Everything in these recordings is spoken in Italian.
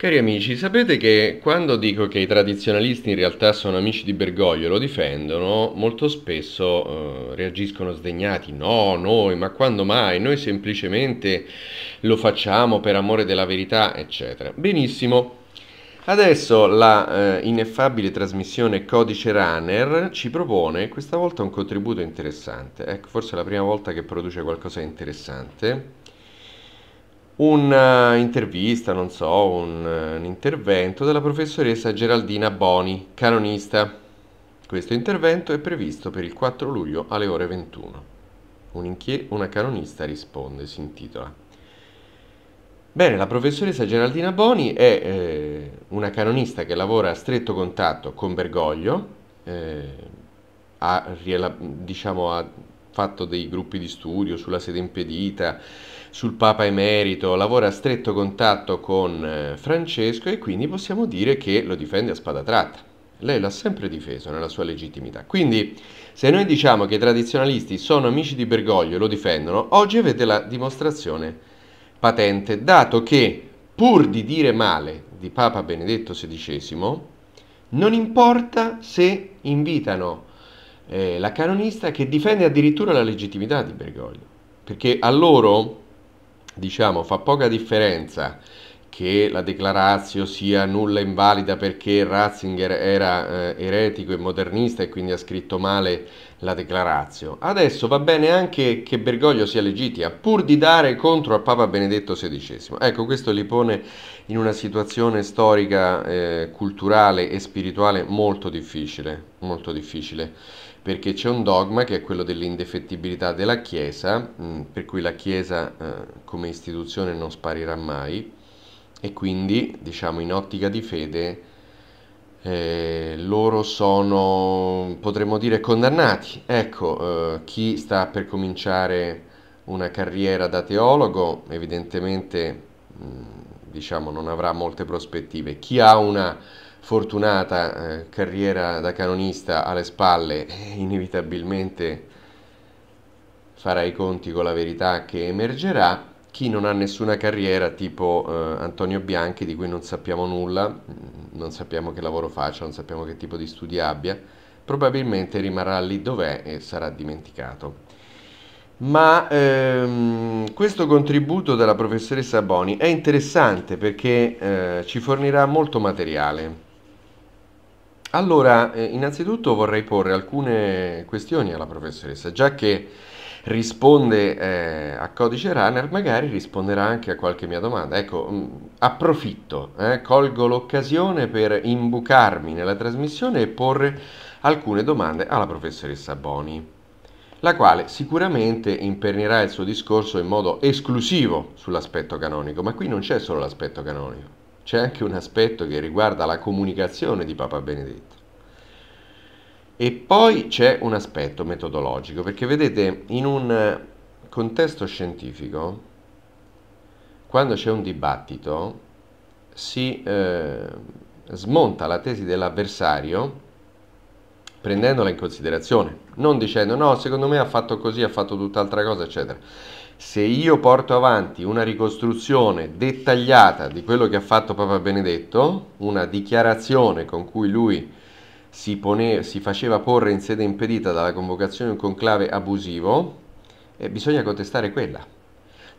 Cari amici, sapete che quando dico che i tradizionalisti in realtà sono amici di Bergoglio lo difendono, molto spesso eh, reagiscono sdegnati, no, noi, ma quando mai? Noi semplicemente lo facciamo per amore della verità, eccetera. Benissimo. Adesso la eh, ineffabile trasmissione Codice Runner ci propone questa volta un contributo interessante. Ecco, forse è la prima volta che produce qualcosa di interessante un'intervista, eh, non so, un, eh, un intervento della professoressa Geraldina Boni, canonista. Questo intervento è previsto per il 4 luglio alle ore 21. Un'inchie- una canonista risponde, si intitola. Bene, la professoressa Geraldina Boni è eh, una canonista che lavora a stretto contatto con Bergoglio, eh, a, diciamo, a fatto dei gruppi di studio sulla sede impedita, sul Papa Emerito, lavora a stretto contatto con eh, Francesco e quindi possiamo dire che lo difende a spada tratta. Lei l'ha sempre difeso nella sua legittimità. Quindi, se noi diciamo che i tradizionalisti sono amici di Bergoglio e lo difendono, oggi avete la dimostrazione patente, dato che pur di dire male di Papa Benedetto XVI, non importa se invitano eh, la canonista che difende addirittura la legittimità di Bergoglio, perché a loro, diciamo, fa poca differenza che la declarazio sia nulla invalida perché Ratzinger era eh, eretico e modernista e quindi ha scritto male la declarazio. Adesso va bene anche che Bergoglio sia legittima, pur di dare contro a Papa Benedetto XVI. Ecco, questo li pone in una situazione storica, eh, culturale e spirituale molto difficile, molto difficile, perché c'è un dogma che è quello dell'indefettibilità della Chiesa, mh, mm, per cui la Chiesa eh, come istituzione non sparirà mai e quindi diciamo in ottica di fede eh, loro sono potremmo dire condannati ecco eh, chi sta per cominciare una carriera da teologo evidentemente mh, diciamo non avrà molte prospettive chi ha una fortunata eh, carriera da canonista alle spalle inevitabilmente farà i conti con la verità che emergerà chi non ha nessuna carriera, tipo eh, Antonio Bianchi, di cui non sappiamo nulla, mm, non sappiamo che lavoro faccia, non sappiamo che tipo di studi abbia, probabilmente rimarrà lì dov'è e sarà dimenticato. Ma ehm, questo contributo della professoressa Boni è interessante perché eh, ci fornirà molto materiale. Allora, eh, innanzitutto vorrei porre alcune questioni alla professoressa, già che risponde eh, a codice runner, magari risponderà anche a qualche mia domanda. Ecco, mh, mm, approfitto, eh, colgo l'occasione per imbucarmi nella trasmissione e porre alcune domande alla professoressa Boni, la quale sicuramente impernirà il suo discorso in modo esclusivo sull'aspetto canonico, ma qui non c'è solo l'aspetto canonico, c'è anche un aspetto che riguarda la comunicazione di Papa Benedetto. E poi c'è un aspetto metodologico, perché vedete, in un eh, contesto scientifico, quando c'è un dibattito, si eh, smonta la tesi dell'avversario prendendola in considerazione, non dicendo no, secondo me ha fatto così, ha fatto tutt'altra cosa, eccetera. Se io porto avanti una ricostruzione dettagliata di quello che ha fatto Papa Benedetto, una dichiarazione con cui lui si, pone, si faceva porre in sede impedita dalla convocazione un conclave abusivo, eh, bisogna contestare quella.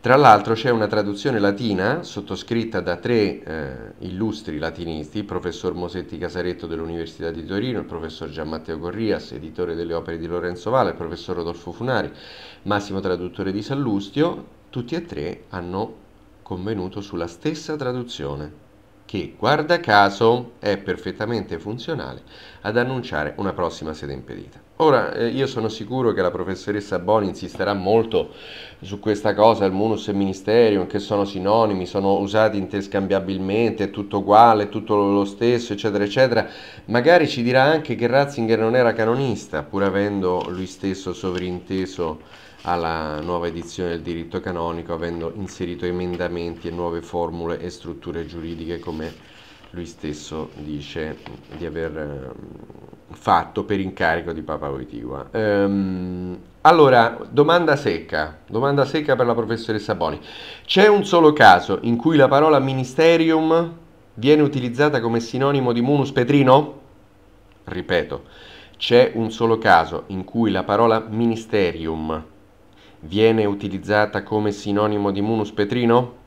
Tra l'altro c'è una traduzione latina sottoscritta da tre eh, illustri latinisti, il professor Mosetti Casaretto dell'Università di Torino, il professor Gian Matteo Corrias, editore delle opere di Lorenzo Vale, il professor Rodolfo Funari, massimo traduttore di Sallustio, tutti e tre hanno convenuto sulla stessa traduzione che, guarda caso, è perfettamente funzionale ad annunciare una prossima sede impedita. Ora, eh, io sono sicuro che la professoressa Boni insisterà molto su questa cosa, il munus e il ministerium, che sono sinonimi, sono usati interscambiabilmente, è tutto uguale, è tutto lo stesso, eccetera, eccetera. Magari ci dirà anche che Ratzinger non era canonista, pur avendo lui stesso sovrinteso alla nuova edizione del diritto canonico avendo inserito emendamenti e nuove formule e strutture giuridiche come lui stesso dice di aver ehm, fatto per incarico di Papa Wojtyła. Ehm, allora, domanda secca, domanda secca per la professoressa Boni. C'è un solo caso in cui la parola ministerium viene utilizzata come sinonimo di munus petrino? Ripeto, c'è un solo caso in cui la parola ministerium viene utilizzata come sinonimo di munus petrino?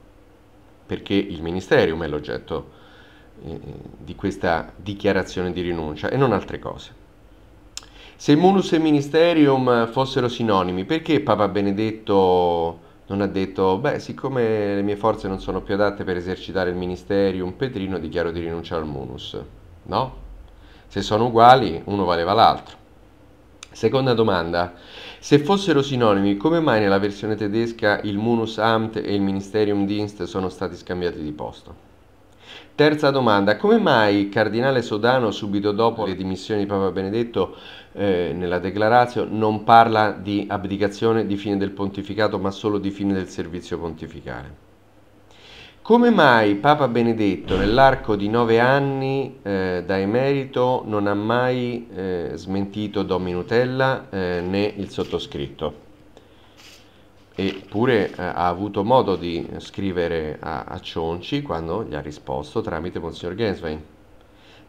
Perché il ministerium è l'oggetto eh, eh, di questa dichiarazione di rinuncia e non altre cose. Se munus e ministerium fossero sinonimi, perché Papa Benedetto non ha detto, beh, siccome le mie forze non sono più adatte per esercitare il ministerium, Petrino dichiaro di rinunciare al munus? No? Se sono uguali, uno valeva l'altro. Seconda domanda, se fossero sinonimi, come mai nella versione tedesca il Munus-Amt e il Ministerium Dienst sono stati scambiati di posto? Terza domanda, come mai il cardinale Sodano subito dopo le dimissioni di Papa Benedetto eh, nella declarazione non parla di abdicazione di fine del pontificato ma solo di fine del servizio pontificale? Come mai Papa Benedetto nell'arco di nove anni eh, da emerito non ha mai eh, smentito Dominutella eh, né il sottoscritto? Eppure eh, ha avuto modo di scrivere a, a, Cionci quando gli ha risposto tramite Monsignor Genswein.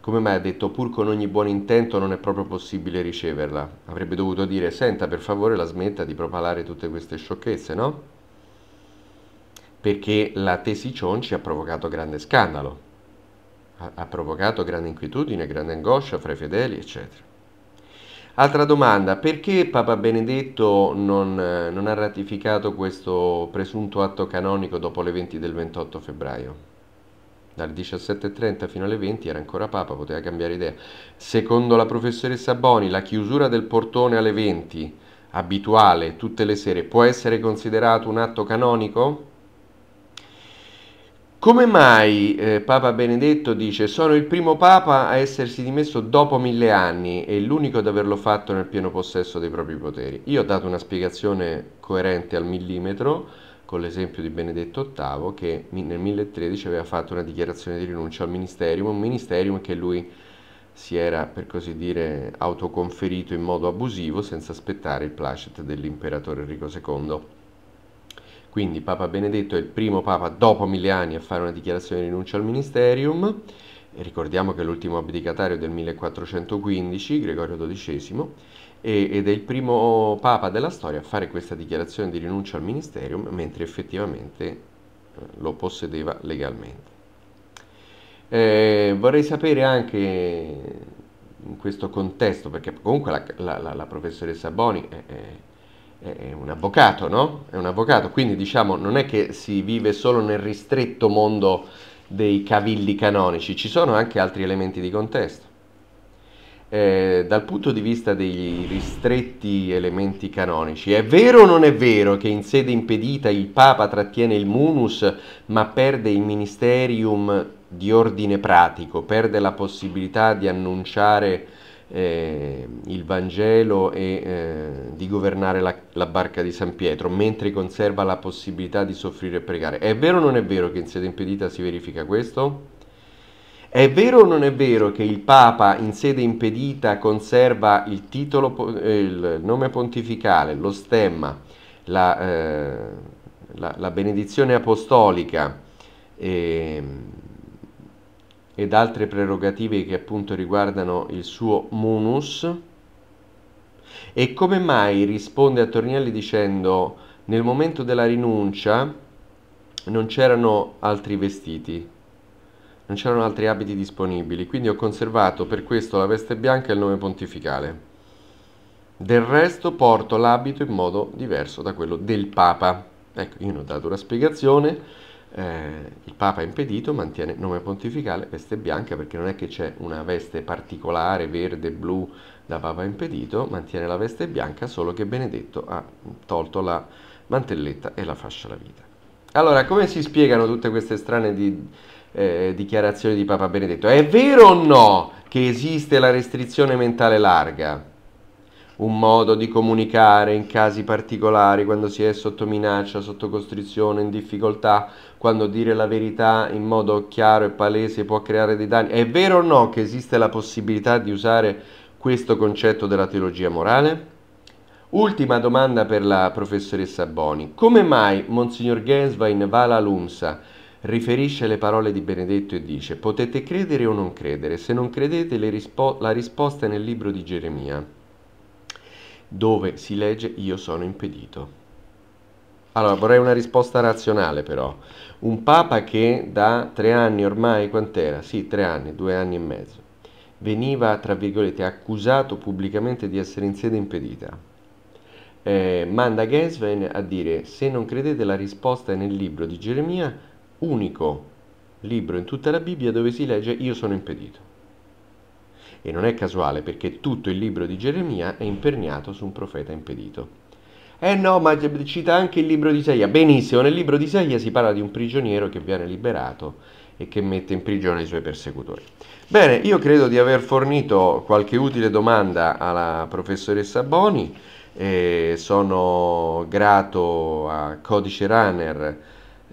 Come mai ha detto pur con ogni buon intento non è proprio possibile riceverla? Avrebbe dovuto dire senta per favore la smetta di propalare tutte queste sciocchezze, no? perché la tesi Cionci ha provocato grande scandalo, ha, ha provocato grande inquietudine, grande angoscia fra i fedeli, eccetera. Altra domanda, perché Papa Benedetto non, eh, non, ha ratificato questo presunto atto canonico dopo le 20 del 28 febbraio? Dalle 17.30 fino alle 20 era ancora Papa, poteva cambiare idea. Secondo la professoressa Boni, la chiusura del portone alle 20, abituale, tutte le sere, può essere considerato un atto canonico? Come mai eh, Papa Benedetto dice sono il primo Papa a essersi dimesso dopo mille anni e l'unico ad averlo fatto nel pieno possesso dei propri poteri? Io ho dato una spiegazione coerente al millimetro con l'esempio di Benedetto VIII che nel 1013 aveva fatto una dichiarazione di rinuncia al ministerium, un ministerium che lui si era per così dire autoconferito in modo abusivo senza aspettare il placet dell'imperatore Enrico II quindi Papa Benedetto è il primo Papa dopo mille anni a fare una dichiarazione di rinuncia al ministerium, ricordiamo che è l'ultimo abdicatario del 1415, Gregorio XII, ed è il primo Papa della storia a fare questa dichiarazione di rinuncia al ministerium, mentre effettivamente eh, lo possedeva legalmente. Eh, vorrei sapere anche in questo contesto, perché comunque la, la, la professoressa Boni è, è è un avvocato, no? È un avvocato, quindi diciamo non è che si vive solo nel ristretto mondo dei cavilli canonici, ci sono anche altri elementi di contesto. Eh, dal punto di vista dei ristretti elementi canonici, è vero o non è vero che in sede impedita il Papa trattiene il munus ma perde il ministerium di ordine pratico, perde la possibilità di annunciare eh, il Vangelo e eh, di governare la, la, barca di San Pietro, mentre conserva la possibilità di soffrire e pregare. È vero o non è vero che in sede impedita si verifica questo? È vero o non è vero che il Papa in sede impedita conserva il titolo, eh, il nome pontificale, lo stemma, la, eh, la, la benedizione apostolica? Ehm, ed altre prerogative che appunto riguardano il suo munus? E come mai risponde a Tornielli dicendo nel momento della rinuncia non c'erano altri vestiti, non c'erano altri abiti disponibili, quindi ho conservato per questo la veste bianca e il nome pontificale. Del resto porto l'abito in modo diverso da quello del Papa. Ecco, io ne ho dato una spiegazione, eh, il Papa impedito, mantiene nome pontificale, veste bianca, perché non è che c'è una veste particolare, verde, blu, da Papa impedito, mantiene la veste bianca, solo che Benedetto ha tolto la mantelletta e la fascia alla vita. Allora, come si spiegano tutte queste strane di, eh, dichiarazioni di Papa Benedetto? È vero o no che esiste la restrizione mentale larga? un modo di comunicare in casi particolari, quando si è sotto minaccia, sotto costrizione, in difficoltà, quando dire la verità in modo chiaro e palese può creare dei danni. È vero o no che esiste la possibilità di usare questo concetto della teologia morale? Ultima domanda per la professoressa Boni. Come mai Monsignor Genswein va Lumsa? riferisce le parole di Benedetto e dice potete credere o non credere, se non credete rispo- la risposta è nel libro di Geremia dove si legge io sono impedito. Allora, vorrei una risposta razionale però. Un papa che da tre anni ormai, quant'era? Sì, tre anni, due anni e mezzo, veniva, tra virgolette, accusato pubblicamente di essere in sede impedita. Eh, manda Gesven a dire, se non credete la risposta è nel libro di Geremia, unico libro in tutta la Bibbia dove si legge io sono impedito. E non è casuale perché tutto il libro di Geremia è imperniato su un profeta impedito. Eh no, ma cita anche il libro di Isaia. Benissimo, nel libro di Isaia si parla di un prigioniero che viene liberato e che mette in prigione i suoi persecutori. Bene, io credo di aver fornito qualche utile domanda alla professoressa Boni. E sono grato a Codice Runner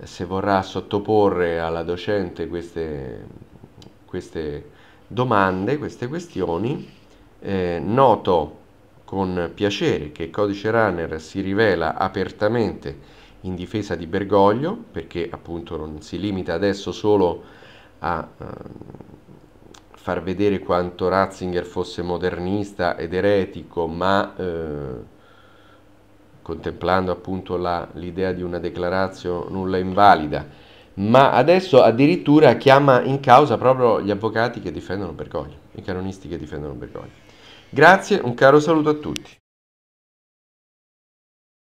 se vorrà sottoporre alla docente queste, queste domande, queste questioni. Eh, noto con piacere che il Codice Runner si rivela apertamente in difesa di Bergoglio, perché appunto non si limita adesso solo a eh, far vedere quanto Ratzinger fosse modernista ed eretico, ma eh, contemplando appunto la, l'idea di una declarazione nulla invalida, ma adesso addirittura chiama in causa proprio gli avvocati che difendono Bergoglio, i canonisti che difendono Bergoglio. Grazie, un caro saluto a tutti.